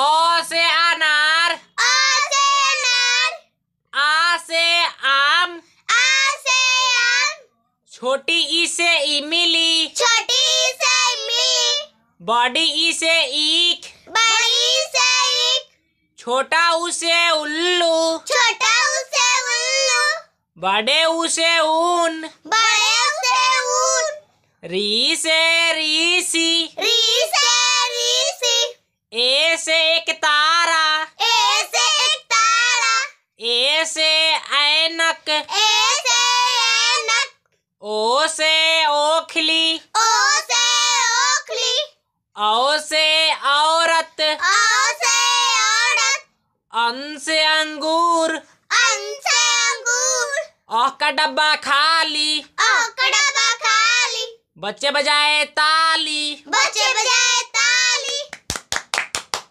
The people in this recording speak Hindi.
ओ से अनार आ से अनार आ से आम आ से आम छोटी ई से इमली छोटी ई से इमली बड़ी ई से ईख बड़ी ई से ईख छोटा ऊ से उल्लू छोटा ऊ से उल्लू बड़े ऊ से ऊन बड़े ऊ से ऊन री से रीसी री से ऐनक ए से ऐनक ओ से ओखली ओ से ओखली औ से औरत औ से औरत अन से अंगूर अन से अंगूर औ का डब्बा खाली औ का डब्बा खाली बच्चे बजाए ताली